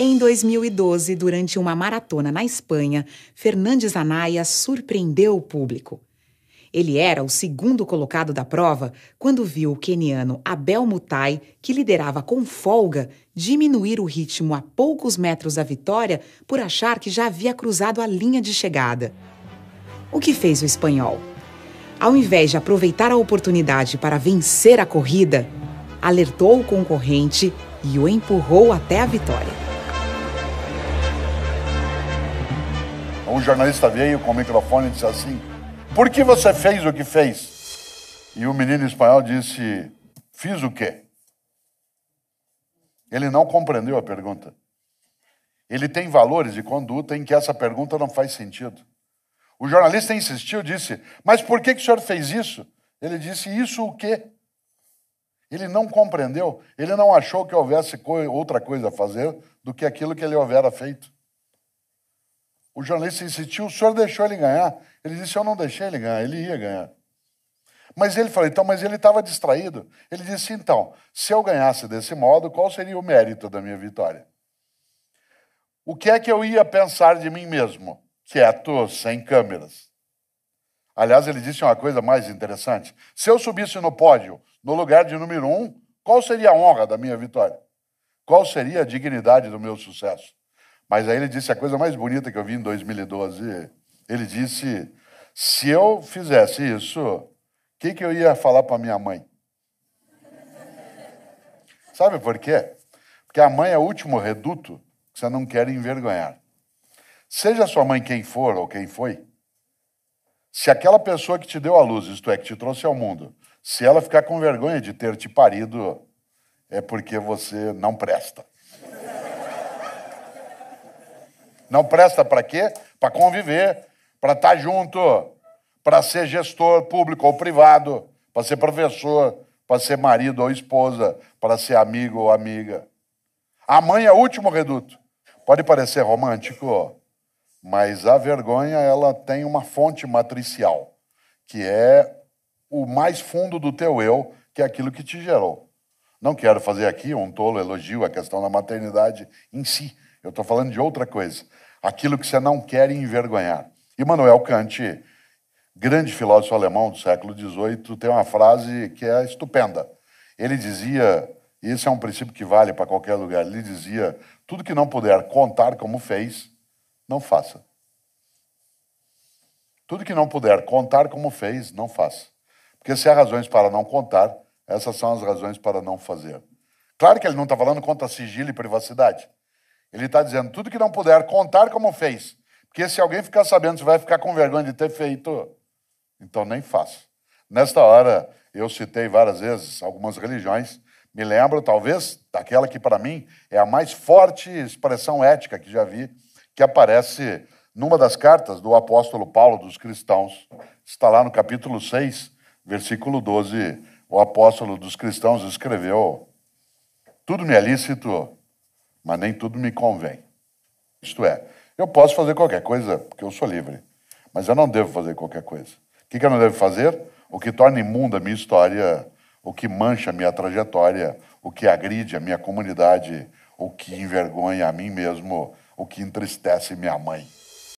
Em 2012, durante uma maratona na Espanha, Fernandes Anaya surpreendeu o público. Ele era o segundo colocado da prova quando viu o queniano Abel Mutai, que liderava com folga, diminuir o ritmo a poucos metros da vitória por achar que já havia cruzado a linha de chegada. O que fez o espanhol? Ao invés de aproveitar a oportunidade para vencer a corrida, alertou o concorrente e o empurrou até a vitória. Um jornalista veio com o microfone e disse assim: Por que você fez o que fez? E o menino espanhol disse: Fiz o quê? Ele não compreendeu a pergunta. Ele tem valores e conduta em que essa pergunta não faz sentido. O jornalista insistiu, disse: Mas por que, que o senhor fez isso? Ele disse: Isso o quê? Ele não compreendeu, ele não achou que houvesse co outra coisa a fazer do que aquilo que ele houvera feito. O jornalista insistiu, o senhor deixou ele ganhar. Ele disse, eu não deixei ele ganhar, ele ia ganhar. Mas ele falou, então, mas ele estava distraído. Ele disse, então, se eu ganhasse desse modo, qual seria o mérito da minha vitória? O que é que eu ia pensar de mim mesmo? Quieto, sem câmeras. Aliás, ele disse uma coisa mais interessante. Se eu subisse no pódio, no lugar de número um, qual seria a honra da minha vitória? Qual seria a dignidade do meu sucesso? Mas aí ele disse a coisa mais bonita que eu vi em 2012. Ele disse: se eu fizesse isso, o que, que eu ia falar para minha mãe? Sabe por quê? Porque a mãe é o último reduto que você não quer envergonhar. Seja sua mãe quem for ou quem foi, se aquela pessoa que te deu a luz, isto é, que te trouxe ao mundo, se ela ficar com vergonha de ter te parido, é porque você não presta. Não presta para quê? Para conviver, para estar tá junto, para ser gestor público ou privado, para ser professor, para ser marido ou esposa, para ser amigo ou amiga. A mãe é o último reduto. Pode parecer romântico, mas a vergonha ela tem uma fonte matricial, que é o mais fundo do teu eu, que é aquilo que te gerou. Não quero fazer aqui um tolo elogio à questão da maternidade em si, eu estou falando de outra coisa. Aquilo que você não quer envergonhar. E Manuel Kant, grande filósofo alemão do século XVIII, tem uma frase que é estupenda. Ele dizia, e esse é um princípio que vale para qualquer lugar, ele dizia: tudo que não puder contar como fez, não faça. Tudo que não puder contar como fez, não faça. Porque se há razões para não contar, essas são as razões para não fazer. Claro que ele não está falando contra sigilo e privacidade. Ele está dizendo: tudo que não puder contar como fez, porque se alguém ficar sabendo, você vai ficar com vergonha de ter feito. Então nem faça. Nesta hora, eu citei várias vezes algumas religiões. Me lembro, talvez, daquela que para mim é a mais forte expressão ética que já vi, que aparece numa das cartas do apóstolo Paulo dos cristãos. Está lá no capítulo 6, versículo 12. O apóstolo dos cristãos escreveu: Tudo me é lícito, mas nem tudo me convém. Isto é, eu posso fazer qualquer coisa, porque eu sou livre, mas eu não devo fazer qualquer coisa. O que eu não devo fazer? O que torna imunda a minha história, o que mancha a minha trajetória, o que agride a minha comunidade, o que envergonha a mim mesmo, o que entristece minha mãe.